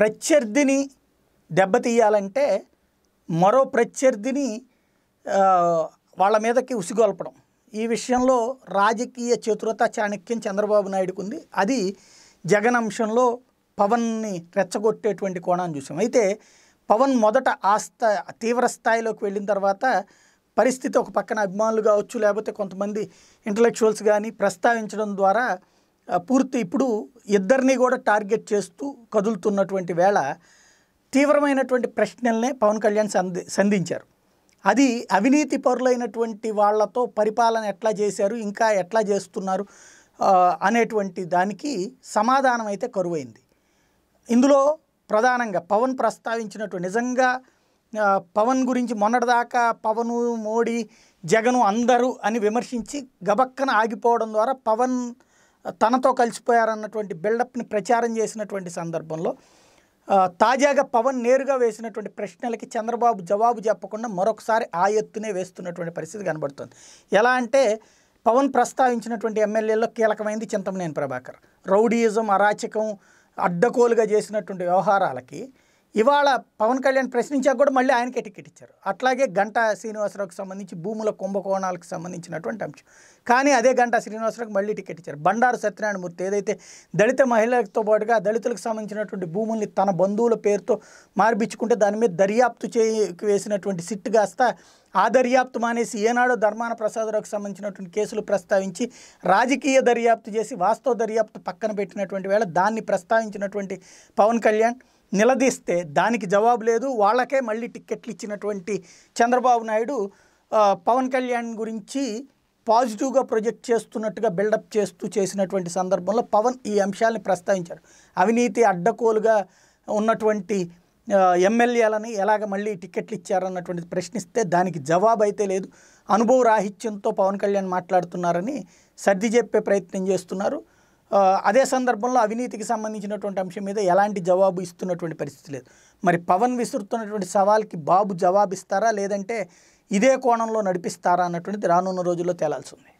ప్రత్యర్థిని దెబ్బతీయాలంటే మరో ప్రత్యర్థిని వాళ్ళ మీదకి ఉసిగొల్పడం ఈ విషయంలో రాజకీయ చతురత చాణక్యం చంద్రబాబు నాయుడుకు ఉంది అది జగన్ అంశంలో పవన్ని రెచ్చగొట్టేటువంటి కోణాన్ని చూసాం అయితే పవన్ మొదట ఆ స్థా తీవ్ర స్థాయిలోకి వెళ్ళిన తర్వాత పరిస్థితి ఒక పక్కన అభిమానులు కావచ్చు లేకపోతే కొంతమంది ఇంటలెక్చువల్స్ కానీ ప్రస్తావించడం ద్వారా పూర్తి ఇప్పుడు ఇద్దరిని కూడా టార్గెట్ చేస్తూ కదులుతున్నటువంటి వేళ తీవ్రమైనటువంటి ప్రశ్నల్నే పవన్ కళ్యాణ్ సంధి సంధించారు అది అవినీతి పరులైనటువంటి వాళ్లతో పరిపాలన ఎట్లా చేశారు ఇంకా ఎట్లా చేస్తున్నారు అనేటువంటి దానికి సమాధానం అయితే కరువైంది ఇందులో ప్రధానంగా పవన్ ప్రస్తావించినట్టు నిజంగా పవన్ గురించి మొన్నటిదాకా పవను మోడీ జగను అందరూ అని విమర్శించి గబక్కన ఆగిపోవడం ద్వారా పవన్ తనతో కలిసిపోయారన్నటువంటి బిల్డప్ని ప్రచారం చేసినటువంటి సందర్భంలో తాజాగా పవన్ నేరుగా వేసినటువంటి ప్రశ్నలకి చంద్రబాబు జవాబు చెప్పకుండా మరొకసారి ఆ ఎత్తునే వేస్తున్నటువంటి పరిస్థితి కనబడుతుంది ఎలా అంటే పవన్ ప్రస్తావించినటువంటి ఎమ్మెల్యేల్లో కీలకమైంది చింతమనేని ప్రభాకర్ రౌడీయిజం అరాచకం అడ్డకోలుగా చేసినటువంటి వ్యవహారాలకి ఇవాళ పవన్ కళ్యాణ్ ప్రశ్నించాక కూడా మళ్ళీ ఆయనకే టికెట్ ఇచ్చారు అట్లాగే గంటా శ్రీనివాసరావుకి సంబంధించి భూముల కుంభకోణాలకు సంబంధించినటువంటి అంశం కానీ అదే గంటా శ్రీనివాసరావుకి మళ్ళీ టికెట్ ఇచ్చారు బండారు సత్యనారాయణమూర్తి ఏదైతే దళిత మహిళలతో పాటుగా దళితులకు సంబంధించినటువంటి భూముల్ని తన బంధువుల పేరుతో మార్పిచ్చుకుంటే దాని మీద దర్యాప్తు చేయి వేసినటువంటి సిట్ కాస్త ఆ దర్యాప్తు మానేసి ఏనాడో ధర్మాన ప్రసాదరావుకి సంబంధించినటువంటి కేసులు ప్రస్తావించి రాజకీయ దర్యాప్తు చేసి వాస్తవ దర్యాప్తు పక్కన పెట్టినటువంటి వేళ దాన్ని ప్రస్తావించినటువంటి పవన్ కళ్యాణ్ నిలదీస్తే దానికి జవాబు లేదు వాళ్ళకే మళ్ళీ టిక్కెట్లు ఇచ్చినటువంటి చంద్రబాబు నాయుడు పవన్ కళ్యాణ్ గురించి పాజిటివ్గా ప్రొజెక్ట్ చేస్తున్నట్టుగా బిల్డప్ చేస్తూ చేసినటువంటి సందర్భంలో పవన్ ఈ అంశాలను ప్రస్తావించారు అవినీతి అడ్డకోలుగా ఉన్నటువంటి ఎమ్మెల్యేలని ఎలాగ మళ్ళీ టికెట్లు ఇచ్చారన్నటువంటిది ప్రశ్నిస్తే దానికి జవాబు అయితే లేదు అనుభవ రాహిత్యంతో పవన్ కళ్యాణ్ మాట్లాడుతున్నారని సర్ది చెప్పే ప్రయత్నం చేస్తున్నారు అదే సందర్భంలో అవినీతికి సంబంధించినటువంటి అంశం మీద ఎలాంటి జవాబు ఇస్తున్నటువంటి పరిస్థితి లేదు మరి పవన్ విసురుతున్నటువంటి సవాల్కి బాబు జవాబిస్తారా లేదంటే ఇదే కోణంలో నడిపిస్తారా అన్నటువంటిది రానున్న రోజుల్లో తేలాల్సి ఉంది